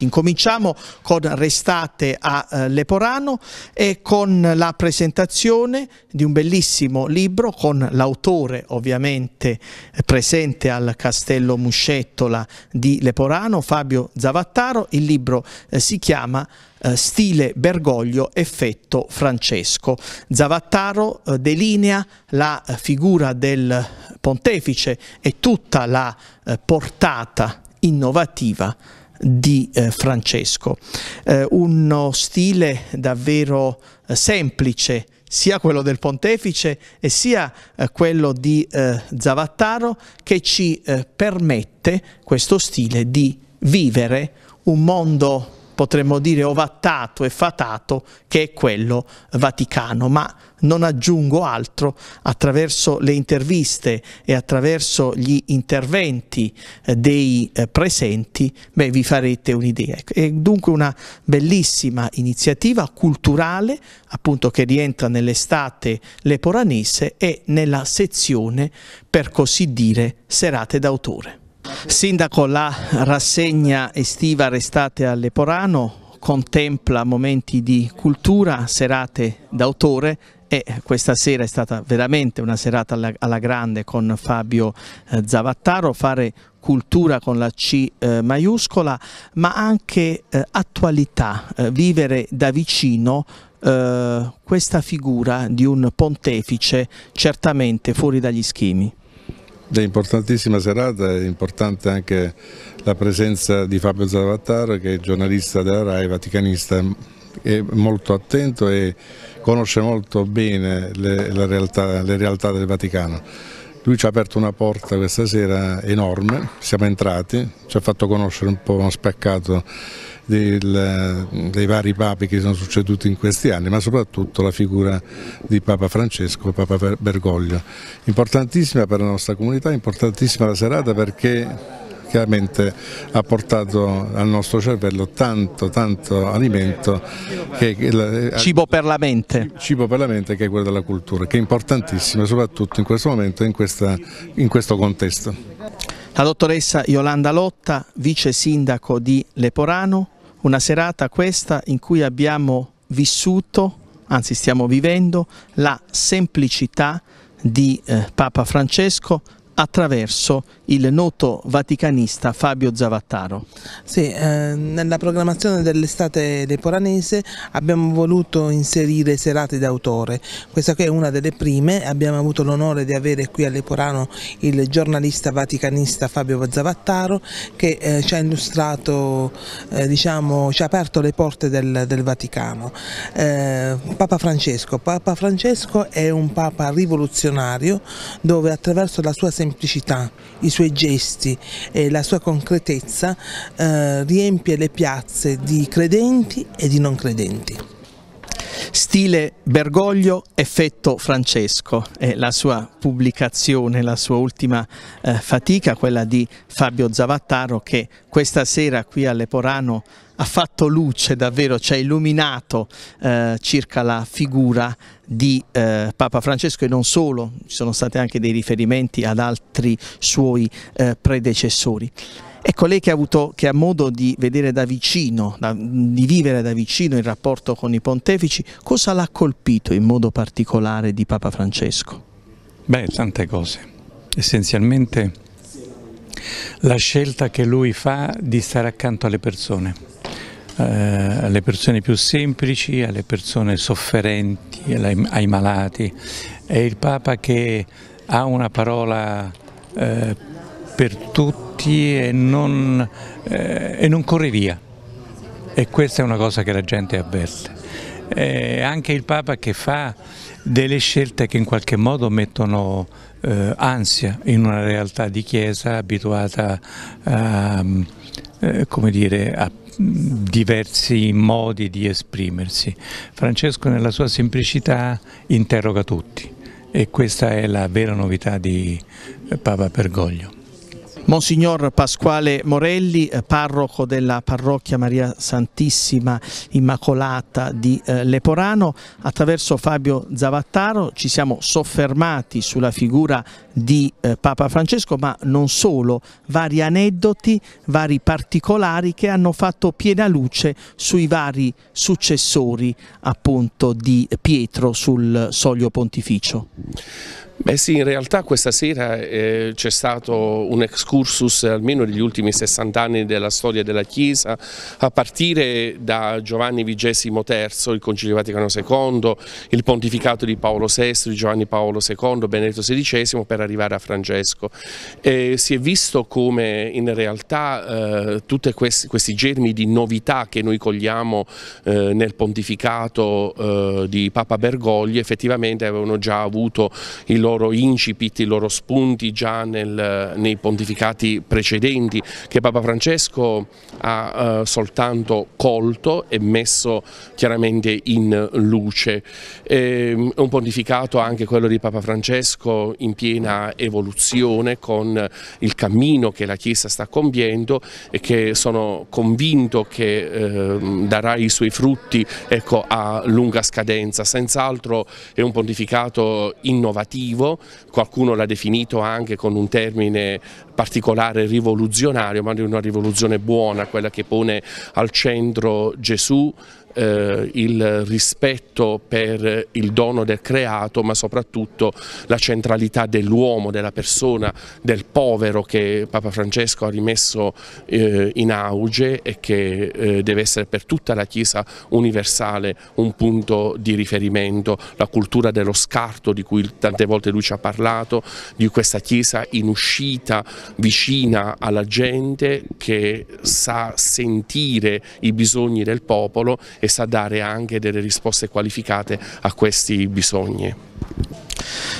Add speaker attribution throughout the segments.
Speaker 1: Incominciamo con Restate a eh, Leporano e con la presentazione di un bellissimo libro con l'autore ovviamente eh, presente al Castello Muscettola di Leporano, Fabio Zavattaro. Il libro eh, si chiama Stile Bergoglio, effetto Francesco. Zavattaro delinea la figura del pontefice e tutta la portata innovativa di eh, Francesco. Eh, uno stile davvero eh, semplice, sia quello del pontefice e sia eh, quello di eh, Zavattaro, che ci eh, permette questo stile di vivere un mondo potremmo dire ovattato e fatato che è quello vaticano, ma non aggiungo altro attraverso le interviste e attraverso gli interventi eh, dei eh, presenti, beh, vi farete un'idea. Ecco, è dunque una bellissima iniziativa culturale, appunto che rientra nell'estate leporanese e nella sezione, per così dire, serate d'autore. Sindaco, la rassegna estiva Restate a Leporano contempla momenti di cultura, serate d'autore e questa sera è stata veramente una serata alla, alla grande con Fabio eh, Zavattaro, fare cultura con la C eh, maiuscola ma anche eh, attualità, eh, vivere da vicino eh, questa figura di un pontefice certamente fuori
Speaker 2: dagli schemi. È importantissima serata, è importante anche la presenza di Fabio Zavattaro che è giornalista della RAI, vaticanista, è molto attento e conosce molto bene le, realtà, le realtà del Vaticano. Lui ci ha aperto una porta questa sera enorme, siamo entrati, ci ha fatto conoscere un po' uno spaccato del, dei vari papi che sono succeduti in questi anni, ma soprattutto la figura di Papa Francesco e Papa Bergoglio. Importantissima per la nostra comunità, importantissima la serata perché chiaramente ha portato al nostro cervello tanto tanto alimento che, eh, cibo per la mente cibo per la mente che è quello della cultura che è importantissimo soprattutto in questo momento e in, in questo contesto la dottoressa Yolanda Lotta
Speaker 1: vice sindaco di Leporano una serata questa in cui abbiamo vissuto, anzi stiamo vivendo, la semplicità di eh, Papa Francesco attraverso il noto vaticanista Fabio Zavattaro. Sì, eh, nella programmazione dell'estate leporanese abbiamo voluto inserire serate d'autore, questa qui è una delle prime, abbiamo avuto l'onore di avere qui a Leporano il giornalista vaticanista Fabio Zavattaro che eh, ci ha illustrato, eh, diciamo, ci ha aperto le porte del, del Vaticano. Eh, papa Francesco, Papa Francesco è un Papa rivoluzionario dove attraverso la sua semplicità, i suoi suoi gesti e la sua concretezza eh, riempie le piazze di credenti e di non credenti. Stile Bergoglio, effetto Francesco, è la sua pubblicazione, la sua ultima eh, fatica, quella di Fabio Zavattaro che questa sera qui all'Eporano ha fatto luce davvero, ci ha illuminato eh, circa la figura di eh, Papa Francesco e non solo, ci sono stati anche dei riferimenti ad altri suoi eh, predecessori. Ecco, lei che ha, avuto, che ha, modo di vedere da vicino, da, di vivere da vicino il rapporto con i pontefici, cosa l'ha colpito in modo particolare di Papa Francesco? Beh, tante cose. Essenzialmente la scelta che lui fa di stare accanto alle persone eh, alle persone più semplici, alle persone sofferenti, ai malati. È il Papa che ha una parola eh, per tutti e non, eh, e non corre via. E questa è una cosa che la gente avverte. È anche il Papa che fa delle scelte che in qualche modo mettono eh, ansia in una realtà di Chiesa abituata a, eh, come dire, a diversi modi di esprimersi. Francesco nella sua semplicità interroga tutti e questa è la vera novità di eh, Papa Bergoglio. Monsignor Pasquale Morelli, eh, parroco della parrocchia Maria Santissima Immacolata di eh, Leporano, attraverso Fabio Zavattaro ci siamo soffermati sulla figura di eh, Papa Francesco, ma non solo, vari aneddoti, vari particolari che hanno fatto piena luce sui vari successori appunto di Pietro sul soglio pontificio.
Speaker 2: Beh sì, in realtà questa sera eh, c'è stato un excursus almeno degli ultimi 60 anni della storia della Chiesa, a partire da Giovanni XXIII, il Concilio Vaticano II, il pontificato di Paolo VI, Giovanni Paolo II, Benedetto XVI per arrivare a Francesco. E si è visto come in realtà eh, tutti questi, questi, germi di novità che noi cogliamo eh, nel pontificato eh, di Papa Bergoglio effettivamente avevano già avuto il loro loro incipit, i loro spunti già nel, nei pontificati precedenti che Papa Francesco ha eh, soltanto colto e messo chiaramente in luce. Ehm, è un pontificato anche quello di Papa Francesco in piena evoluzione con il cammino che la Chiesa sta compiendo e che sono convinto che eh, darà i suoi frutti ecco, a lunga scadenza. Senz'altro è un pontificato innovativo innovativo, qualcuno l'ha definito anche con un termine particolare rivoluzionario, ma di una rivoluzione buona, quella che pone al centro Gesù, eh, il rispetto per il dono del creato ma soprattutto la centralità dell'uomo, della persona, del povero che Papa Francesco ha rimesso eh, in auge e che eh, deve essere per tutta la Chiesa universale un punto di riferimento, la cultura dello scarto di cui tante volte lui ci ha parlato, di questa Chiesa in uscita, vicina alla gente che sa sentire i bisogni del popolo e sa dare anche delle risposte qualificate a questi bisogni.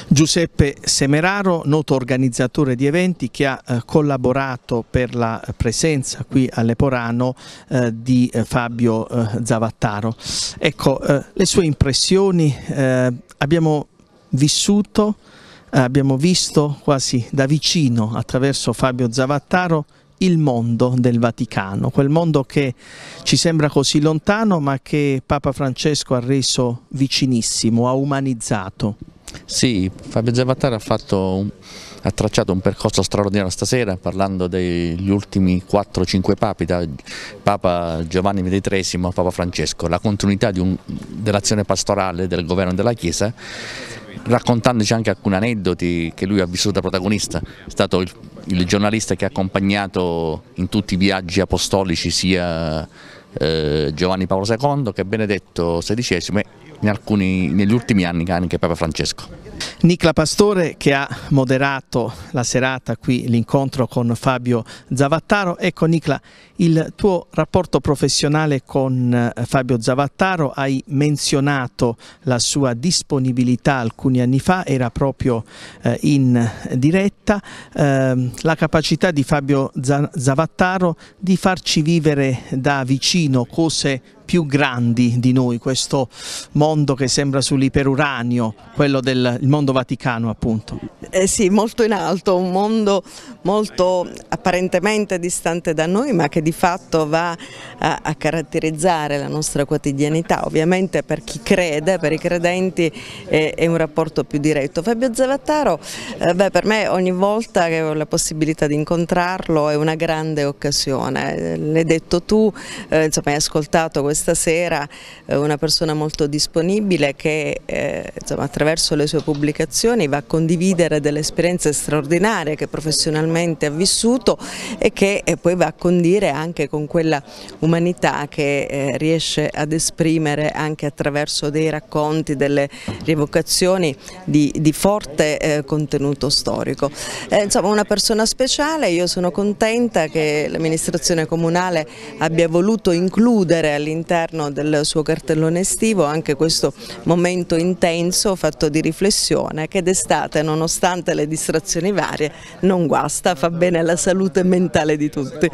Speaker 1: Giuseppe Semeraro, noto organizzatore di eventi che ha eh, collaborato per la presenza qui a Leporano eh, di eh, Fabio Zavattaro. Ecco, le sue impressioni abbiamo vissuto, abbiamo visto quasi da vicino attraverso Fabio Zavattaro il mondo del Vaticano, quel mondo che ci sembra così lontano ma che Papa Francesco ha reso vicinissimo, ha umanizzato.
Speaker 2: Sì, Fabio Zavattar ha, fatto, ha tracciato un percorso straordinario stasera parlando degli ultimi 4-5 papi, da Papa Giovanni XXIII a Papa Francesco, la continuità dell'azione pastorale del governo della Chiesa raccontandoci anche alcuni aneddoti che lui ha vissuto da protagonista, è stato il il giornalista che ha accompagnato in tutti i viaggi apostolici sia eh, Giovanni Paolo II che Benedetto XVI e alcuni, negli ultimi anni anche Papa Francesco. Nicla Pastore che ha
Speaker 1: moderato la serata qui l'incontro con Fabio Zavattaro. Ecco Nicla, il tuo rapporto professionale con eh, Fabio Zavattaro, hai menzionato la sua disponibilità alcuni anni fa, era proprio eh, in diretta diretta eh, la capacità di Fabio Zavattaro di farci vivere da vicino cose più grandi di noi, questo mondo che sembra sull'iperuranio, quello del mondo vaticano appunto.
Speaker 3: Eh sì, molto in alto, un mondo molto apparentemente distante da noi ma che di fatto va a, a caratterizzare la nostra quotidianità, ovviamente per chi crede, per i credenti è, è un rapporto più diretto. Fabio Zavattaro, eh, beh, per me ogni volta volta che ho la possibilità di incontrarlo è una grande occasione, l'hai detto tu, eh, insomma, hai ascoltato questa sera eh, una persona molto disponibile che eh, insomma, attraverso le sue pubblicazioni va a condividere delle esperienze straordinarie che professionalmente ha vissuto e che eh, poi va a condire anche con quella umanità che eh, riesce ad esprimere anche attraverso dei racconti, delle rievocazioni di, di forte eh, contenuto storico eh, insomma una persona speciale, io sono contenta che l'amministrazione comunale abbia voluto includere all'interno del suo cartellone estivo anche questo momento intenso fatto di riflessione che d'estate nonostante le distrazioni varie non guasta, fa bene alla salute mentale di tutti.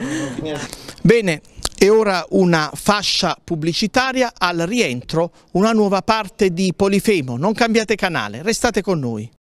Speaker 1: Bene, e ora una fascia pubblicitaria al rientro, una nuova parte di Polifemo. Non cambiate canale, restate con noi.